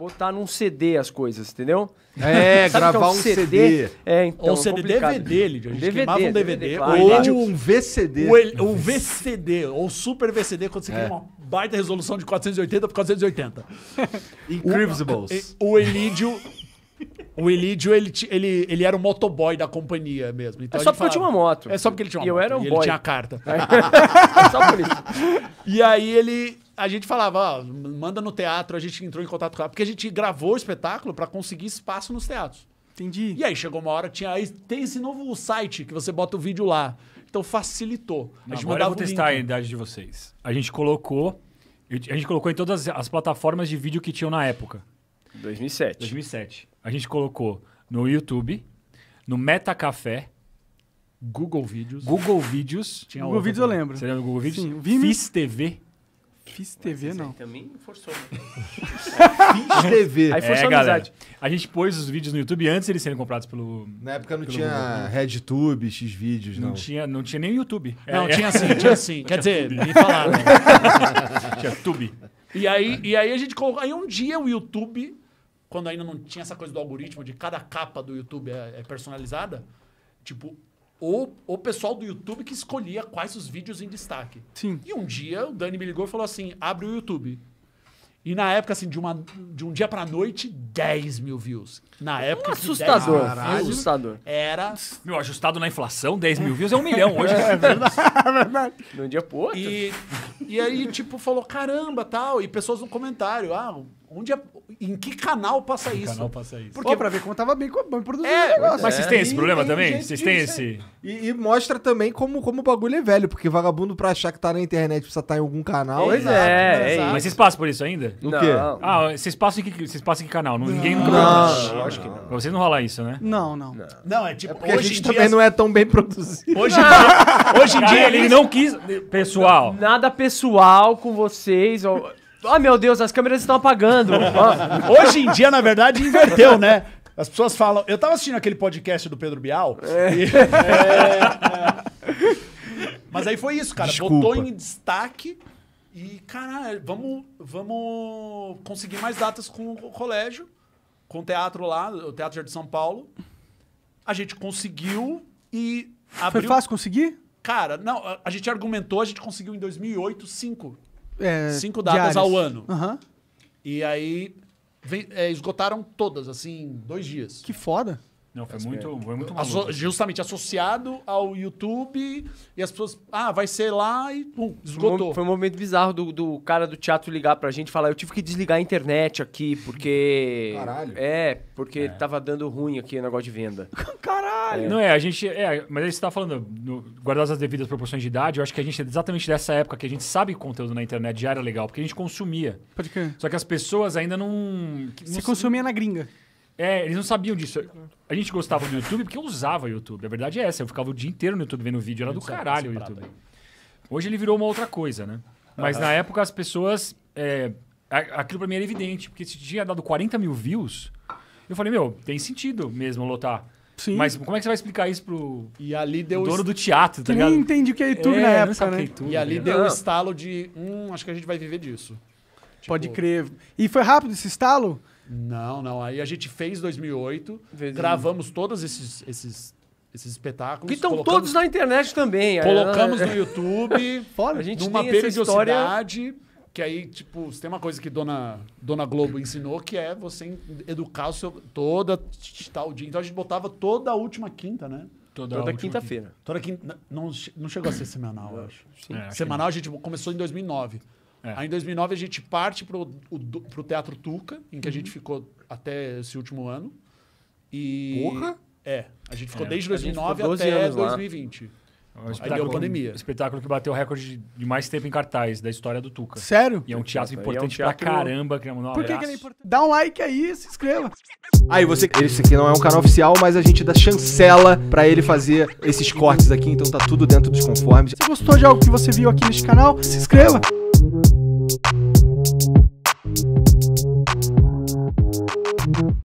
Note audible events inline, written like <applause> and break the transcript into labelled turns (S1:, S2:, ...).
S1: botar num CD as coisas, entendeu? É, gravar é um CD? CD? É, então, ou um CD complicado. DVD, dele, A gente DVD, queimava um DVD. DVD claro. Ou um VCD. Ou ele, um VCD, ou Super VCD, quando você é. uma baita resolução de 480 por 480. <laughs> Incredibles. O, o Elídio... O Elidio ele, ele, ele era o motoboy da companhia mesmo. Então é só porque eu tinha uma moto. É só porque ele tinha uma e moto. Eu era um e boy. ele tinha a carta. <laughs> É. só por isso. <laughs> E aí ele a gente falava, ó, manda no teatro, a gente entrou em contato com ela, porque a gente gravou o espetáculo para conseguir espaço nos teatros. Entendi. E aí chegou uma hora tinha. Aí tem esse novo site que você bota o vídeo lá. Então facilitou. A gente Agora eu vou testar a
S2: idade de vocês. A gente colocou. A gente colocou em todas as plataformas de vídeo que tinham na época. 2007. 2007. A gente colocou no YouTube, no Meta Café, Google Vídeos. Google Vídeos. Google Vídeos eu lembro. Você lembra do Google Vídeos? Sim, Fiz TV. Fiz TV, não. Também forçou. Né? Fiz TV. Aí forçou é, é, é a amizade. A gente pôs os vídeos no YouTube antes de eles serem comprados pelo. Na época não tinha né? RedTube, X vídeos, não. Não tinha, não tinha nem YouTube. Não, é, é. tinha é. sim, tinha sim. <laughs> Quer tinha dizer, me falaram. Né? <laughs> tinha Tube.
S1: E aí, e aí a gente colocou. Aí um dia o YouTube, quando ainda não tinha essa coisa do algoritmo de cada capa do YouTube é, é personalizada, tipo, o, o pessoal do YouTube que escolhia quais os vídeos em destaque. Sim. E um dia o Dani me ligou e falou assim: abre o YouTube. E na época, assim, de, uma, de um dia pra noite, 10 mil views. Na época. Um assustador. assustador.
S2: Era. Meu, ajustado na inflação, 10 mil views é um milhão hoje. É, <laughs> é verdade, é verdade. De um dia pro outro. E,
S1: e aí, tipo, falou: caramba, tal. E pessoas no comentário, ah, Onde é, em que canal passa que isso? Canal passa isso. Porque para ver como tava bem, bem produzido é, o negócio. Mas vocês têm esse problema também? Vocês têm esse.
S2: E, e, mostra também como, como o bagulho é velho, porque vagabundo pra achar que tá na internet precisa estar tá em algum canal. Pois é, é, Mas vocês passam por isso ainda? O quê? Ah, vocês passam em que, vocês passam em que canal? Não, não. Ninguém nunca. Não, não, acho que não. Pra vocês não rolar isso, né? Não, não. Não, não é tipo. É porque hoje a gente também as... não é tão bem produzido. Hoje em dia, <laughs> hoje em dia ele não quis. Pessoal.
S1: Nada pessoal com vocês. Ou... Ah, oh, meu Deus, as câmeras estão apagando. <laughs> Hoje em dia, na verdade, inverteu, né? As pessoas falam. Eu tava assistindo aquele podcast do Pedro Bial. É. E... É, <laughs> Mas aí foi isso, cara. Desculpa. Botou em destaque. E, caralho, vamos, vamos conseguir mais datas com o colégio, com o teatro lá, o Teatro de São Paulo. A gente conseguiu e. Abriu... Foi fácil conseguir? Cara, não, a gente argumentou, a gente conseguiu em 2008, 2005. É, cinco datas diárias. ao ano. Uhum. E aí vem, é, esgotaram todas, assim, em dois dias. Que foda.
S2: Não, foi muito, foi muito maluco. Asso-
S1: justamente associado ao YouTube e as pessoas. Ah, vai ser lá e pum, esgotou. Foi um momento bizarro do, do cara do teatro ligar pra gente e falar: Eu tive que desligar a internet aqui, porque. Caralho. É, porque é. tava dando ruim aqui o negócio de venda. <laughs> caralho. Não, é,
S2: a gente. É, mas aí é você tá falando, no, guardadas as devidas proporções de idade, eu acho que a gente é exatamente dessa época que a gente sabe que conteúdo na internet já era legal, porque a gente consumia. Só que as pessoas ainda não. Você consumia na gringa. É, eles não sabiam disso. A gente gostava do YouTube porque eu usava o YouTube. A verdade é essa, eu ficava o dia inteiro no YouTube vendo vídeo, era do caralho o YouTube. Hoje ele virou uma outra coisa, né?
S1: Mas uhum. na época
S2: as pessoas. É, aquilo pra mim era evidente, porque se tinha dado 40 mil views, eu falei, meu, tem sentido mesmo lotar. Sim. Mas como é que você vai explicar isso pro e ali deu dono do teatro, tá ligado? Nem entendi o que é YouTube é, na época, né? YouTube, e ali né? deu o um estalo
S1: de, hum, acho que a gente vai viver disso. Tipo, Pode crer. E foi rápido esse estalo? Não, não. Aí a gente fez 2008, travamos gravamos todos esses, esses esses espetáculos. Que estão todos na internet também. É. Colocamos no YouTube. <laughs> Fora, a gente numa tem periodicidade. História... Que aí, tipo, tem uma coisa que Dona, Dona Globo ensinou, que é você educar o seu. toda tal dia. Então a gente botava toda a última quinta, né? Toda, toda quinta-feira. Quinta. Toda quinta. Não, não chegou a ser semanal, eu acho. É, semanal a gente tipo, começou em 2009. É. Aí em 2009 a gente parte pro, o, pro Teatro Tuca, em que a gente uhum. ficou até esse último ano. E. Porra! É, a gente ficou é. desde 2009 ficou até 2020. Lá. É um espetáculo, pandemia.
S2: espetáculo que bateu o recorde de mais tempo em cartaz da história do Tuca. Sério? E é um teatro importante é um teatro... pra caramba. Que é um Por que, que ele é importante?
S1: Dá um like aí e se inscreva.
S2: Aí você. Esse aqui não é um canal oficial, mas a gente dá chancela pra ele fazer esses cortes aqui, então tá tudo dentro dos conformes. Se você
S1: gostou de algo que você viu aqui neste
S2: canal, se inscreva.